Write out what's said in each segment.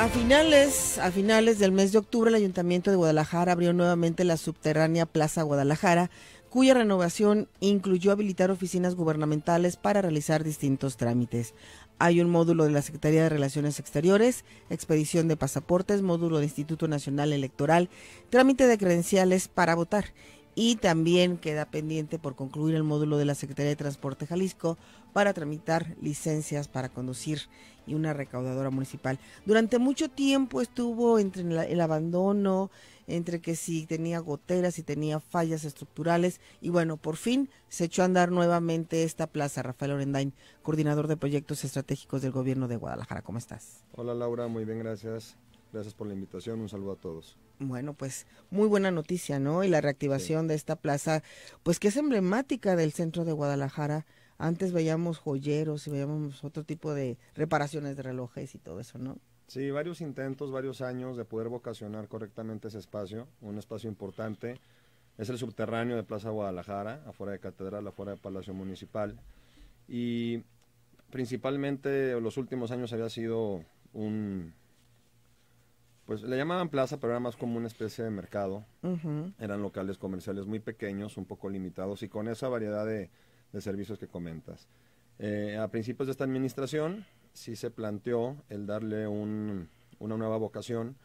a finales, a finales del mes de octubre, el Ayuntamiento de Guadalajara abrió nuevamente la subterránea Plaza Guadalajara, cuya renovación incluyó habilitar oficinas gubernamentales para realizar distintos trámites. Hay un módulo de la Secretaría de Relaciones Exteriores, expedición de pasaportes, módulo de Instituto Nacional Electoral, trámite de credenciales para votar y también queda pendiente por concluir el módulo de la Secretaría de Transporte Jalisco para tramitar licencias para conducir y una recaudadora municipal. Durante mucho tiempo estuvo entre el abandono, entre que si tenía goteras, y tenía fallas estructurales y bueno, por fin se echó a andar nuevamente esta plaza. Rafael Orendain, coordinador de proyectos estratégicos del gobierno de Guadalajara, ¿cómo estás? Hola Laura, muy bien, gracias. Gracias por la invitación, un saludo a todos. Bueno, pues muy buena noticia, ¿no? Y la reactivación de esta plaza, pues que es emblemática del centro de Guadalajara. Antes veíamos joyeros y veíamos otro tipo de reparaciones de relojes y todo eso, ¿no? Sí, varios intentos, varios años de poder vocacionar correctamente ese espacio, un espacio importante. Es el subterráneo de Plaza Guadalajara, afuera de Catedral, afuera de Palacio Municipal. Y principalmente los últimos años había sido un, pues le llamaban plaza, pero era más como una especie de mercado. Eran locales comerciales muy pequeños, un poco limitados y con esa variedad de, servicios que comentas. Eh, a principios de esta administración sí se planteó el darle una nueva vocación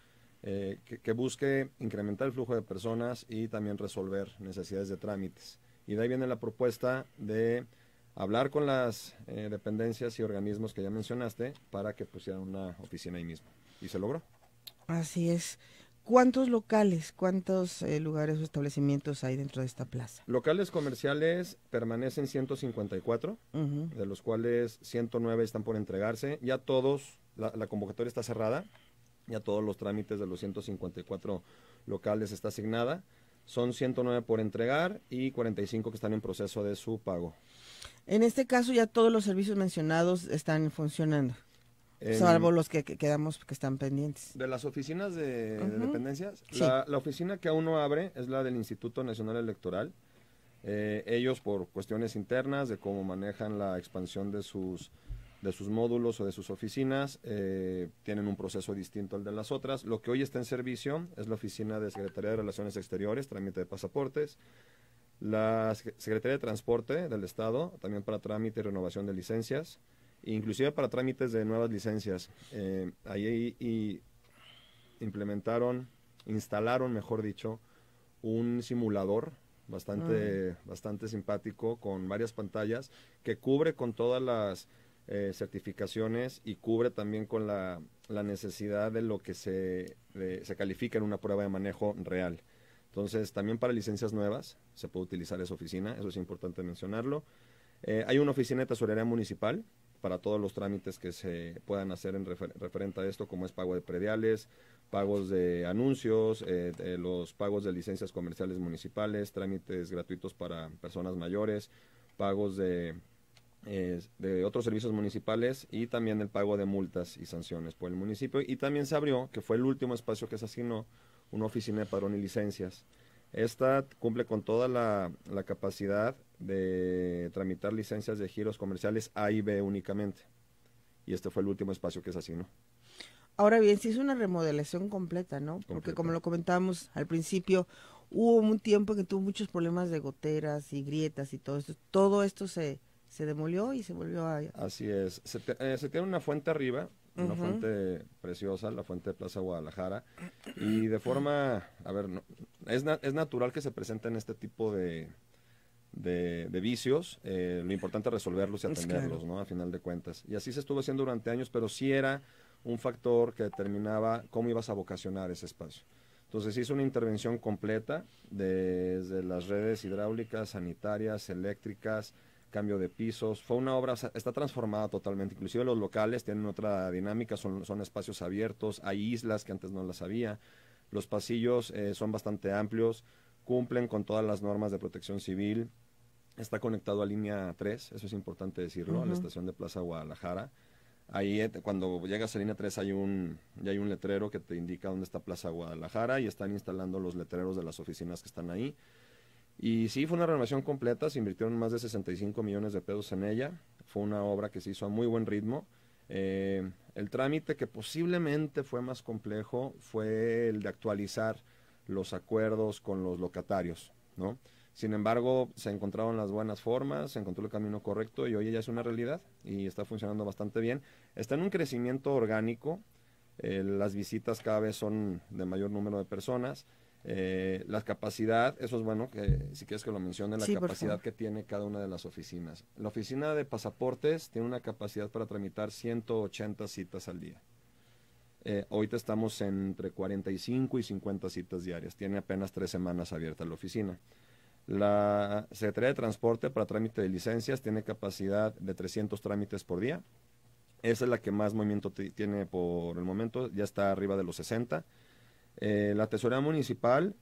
eh, que, busque incrementar el flujo de personas y también resolver necesidades de trámites. Y de ahí viene la propuesta de hablar con las eh, dependencias y organismos que ya mencionaste para que pusieran una oficina ahí mismo. Y se logró. Así es. ¿Cuántos locales, cuántos eh, lugares o establecimientos hay dentro de esta plaza? Locales comerciales permanecen 154, de los cuales 109 están por entregarse. Ya todos, la, la, convocatoria está cerrada, ya todos los trámites de los 154 locales está asignada. Son 109 por entregar y 45 que están en proceso de su pago. En este caso ya todos los servicios mencionados están funcionando. Salvo los que, quedamos que están pendientes. De las oficinas de, dependencias, la, oficina que aún no abre es la del Instituto Nacional Electoral. Eh, ellos por cuestiones internas de cómo manejan la expansión de sus de sus módulos o de sus oficinas eh, tienen un proceso distinto al de las otras. Lo que hoy está en servicio es la oficina de Secretaría de Relaciones Exteriores, trámite de pasaportes, la Secretaría de Transporte del Estado, también para trámite y renovación de licencias, inclusive para trámites de nuevas licencias. Eh, ahí implementaron, instalaron, mejor dicho, un simulador bastante, mm. bastante simpático con varias pantallas que cubre con todas las eh, certificaciones y cubre también con la, la necesidad de lo que se, se califica en una prueba de manejo real. Entonces, también para licencias nuevas se puede utilizar esa oficina, eso es importante mencionarlo. Eh, hay una oficina de tesorería municipal, para todos los trámites que se puedan hacer en referente a esto, como es pago de prediales, pagos de anuncios, eh, los pagos de licencias comerciales municipales, trámites gratuitos para personas mayores, pagos de, eh, de otros servicios municipales y también el pago de multas y sanciones por el municipio. Y también se abrió, que fue el último espacio que se asignó, una oficina de padrón y licencias. Esta cumple con toda la, la capacidad de tramitar licencias de giros comerciales A y B únicamente. Y este fue el último espacio que se asignó. Ahora bien, si es una remodelación completa, ¿no? Porque como lo comentábamos al principio, hubo un tiempo que tuvo muchos problemas de goteras y grietas y todo esto. Todo esto se, se demolió y se volvió a... Así es. Eh, se, tiene una fuente arriba, una fuente preciosa, la fuente de Plaza Guadalajara. Y de forma, a ver, no, es, es natural que se presenten este tipo de, de, vicios, eh, lo importante es resolverlos y atenderlos, ¿no? A final de cuentas. Y así se estuvo haciendo durante años, pero sí era un factor que determinaba cómo ibas a vocacionar ese espacio. Entonces hizo una intervención completa desde las redes hidráulicas, sanitarias, eléctricas, cambio de pisos. Fue una obra, está transformada totalmente. Inclusive los locales tienen otra dinámica, son, son espacios abiertos, hay islas que antes no las había. Los pasillos eh, son bastante amplios, cumplen con todas las normas de protección civil. Está conectado a línea 3, eso es importante decirlo, a la estación de Plaza Guadalajara. Ahí eh, cuando llegas a línea 3 hay un, ya hay un letrero que te indica dónde está Plaza Guadalajara y están instalando los letreros de las oficinas que están ahí. Y sí, fue una renovación completa, se invirtieron más de 65 millones de pesos en ella, fue una obra que se hizo a muy buen ritmo. Eh, el trámite que posiblemente fue más complejo fue el de actualizar los acuerdos con los locatarios, ¿no? Sin embargo, se encontraron las buenas formas, se encontró el camino correcto y hoy ya es una realidad y está funcionando bastante bien. Está en un crecimiento orgánico, eh, las visitas cada vez son de mayor número de personas. Eh, la capacidad, eso es bueno, que si quieres que lo mencione, la capacidad que tiene cada una de las oficinas. La oficina de pasaportes tiene una capacidad para tramitar 180 citas al día. Hoy eh, ahorita estamos entre 45 y 50 citas diarias. Tiene apenas tres semanas abierta la oficina. La Secretaría de Transporte para trámite de licencias tiene capacidad de 300 trámites por día. Esa es la que más movimiento tiene por el momento, ya está arriba de los 60. Eh, la tesorería municipal,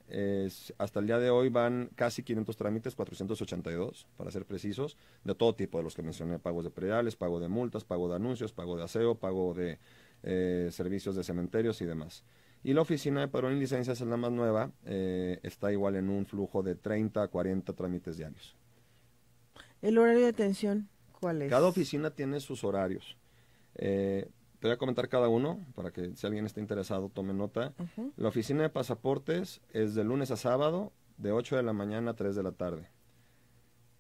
hasta el día de hoy van casi 500 trámites, 482 para ser precisos, de todo tipo, de los que mencioné, pagos de prediales, pago de multas, pago de anuncios, pago de aseo, pago de eh, servicios de cementerios y demás. Y la oficina de padrón y licencias es la más nueva, eh, está igual en un flujo de 30 a 40 trámites diarios. ¿El horario de atención cuál es? Cada oficina tiene sus horarios. Eh, te voy a comentar cada uno para que si alguien está interesado tome nota. La oficina de pasaportes es de lunes a sábado, de 8 de la mañana a 3 de la tarde.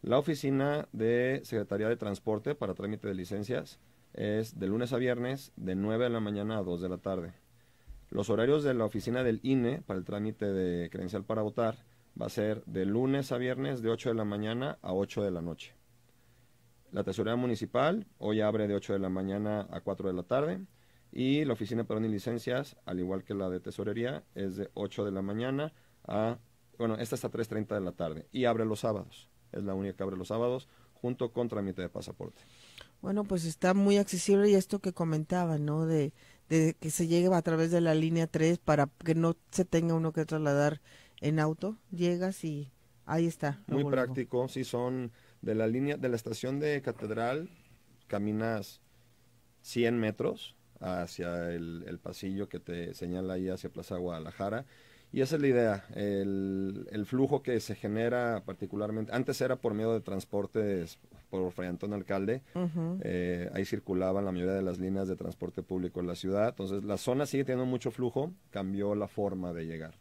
La oficina de Secretaría de Transporte para trámite de licencias es de lunes a viernes, de 9 de la mañana a 2 de la tarde. Los horarios de la oficina del INE para el trámite de credencial para votar va a ser de lunes a viernes de 8 de la mañana a 8 de la noche. La tesorería municipal hoy abre de 8 de la mañana a 4 de la tarde y la oficina de perdón y licencias, al igual que la de tesorería, es de 8 de la mañana a, bueno, esta es a 3.30 de la tarde y abre los sábados. Es la única que abre los sábados junto con trámite de pasaporte. Bueno, pues está muy accesible y esto que comentaba, ¿no? De, de que se llegue a través de la línea 3 para que no se tenga uno que trasladar en auto. Llegas y ahí está. Muy práctico, si son de la línea de la estación de Catedral caminas 100 metros hacia el, el pasillo que te señala ahí hacia Plaza Guadalajara y esa es la idea, el, flujo que se genera particularmente, antes era por medio de transportes por Fray Alcalde, eh, ahí circulaban la mayoría de las líneas de transporte público en la ciudad, entonces la zona sigue teniendo mucho flujo, cambió la forma de llegar.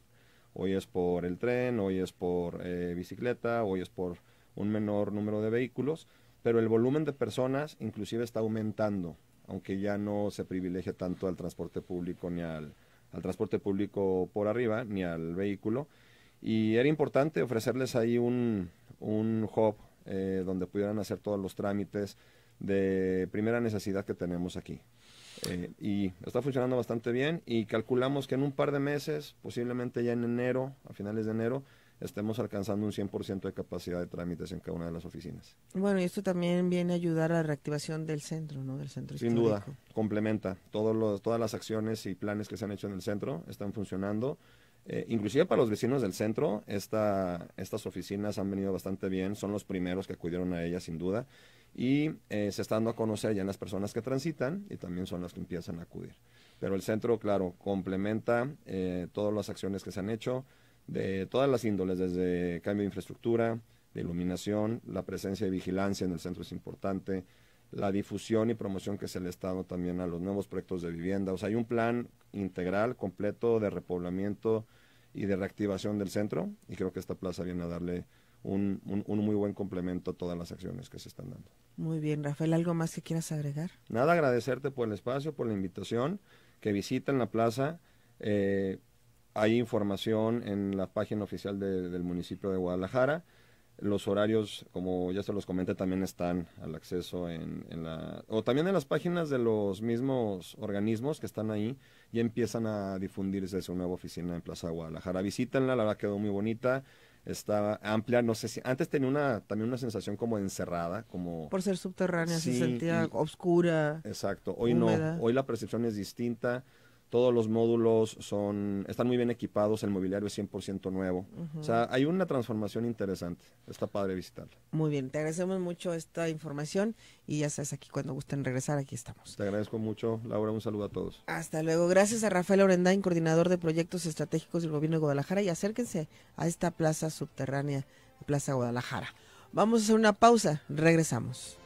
Hoy es por el tren, hoy es por eh, bicicleta, hoy es por un menor número de vehículos, pero el volumen de personas inclusive está aumentando, aunque ya no se privilegia tanto al transporte público ni al al transporte público por arriba ni al vehículo. Y era importante ofrecerles ahí un, un hub eh, donde pudieran hacer todos los trámites de primera necesidad que tenemos aquí. Eh, y está funcionando bastante bien y calculamos que en un par de meses, posiblemente ya en enero, a finales de enero, estemos alcanzando un 100% de capacidad de trámites en cada una de las oficinas. Bueno, y esto también viene a ayudar a la reactivación del centro, ¿no? Del centro Sin duda, complementa. todas las acciones y planes que se han hecho en el centro están funcionando. Eh, inclusive para los vecinos del centro, estas oficinas han venido bastante bien, son los primeros que acudieron a ellas sin duda y eh, se están dando a conocer ya en las personas que transitan y también son las que empiezan a acudir. Pero el centro, claro, complementa eh, todas las acciones que se han hecho, de todas las índoles, desde cambio de infraestructura, de iluminación, la presencia de vigilancia en el centro es importante, la difusión y promoción que se le está también a los nuevos proyectos de vivienda. O sea, hay un plan integral, completo de repoblamiento y de reactivación del centro y creo que esta plaza viene a darle un, muy buen complemento a todas las acciones que se están dando. Muy bien, Rafael, ¿algo más que quieras agregar? Nada, agradecerte por el espacio, por la invitación, que visiten la plaza. Eh, hay información en la página oficial del municipio de Guadalajara. Los horarios, como ya se los comenté, también están al acceso en, la... o también en las páginas de los mismos organismos que están ahí. y empiezan a difundirse su nueva oficina en Plaza Guadalajara. Visítenla, la verdad quedó muy bonita estaba amplia, no sé si antes tenía una también una sensación como encerrada, como por ser subterránea se sentía oscura. Exacto, hoy no, hoy la percepción es distinta todos los módulos son, están muy bien equipados, el mobiliario es 100% nuevo. O sea, hay una transformación interesante. Está padre visitarla. Muy bien, te agradecemos mucho esta información y ya sabes, aquí cuando gusten regresar, aquí estamos. Te agradezco mucho, Laura, un saludo a todos. Hasta luego. Gracias a Rafael Orendain, coordinador de proyectos estratégicos del Gobierno de Guadalajara y acérquense a esta plaza subterránea, Plaza Guadalajara. Vamos a hacer una pausa, regresamos.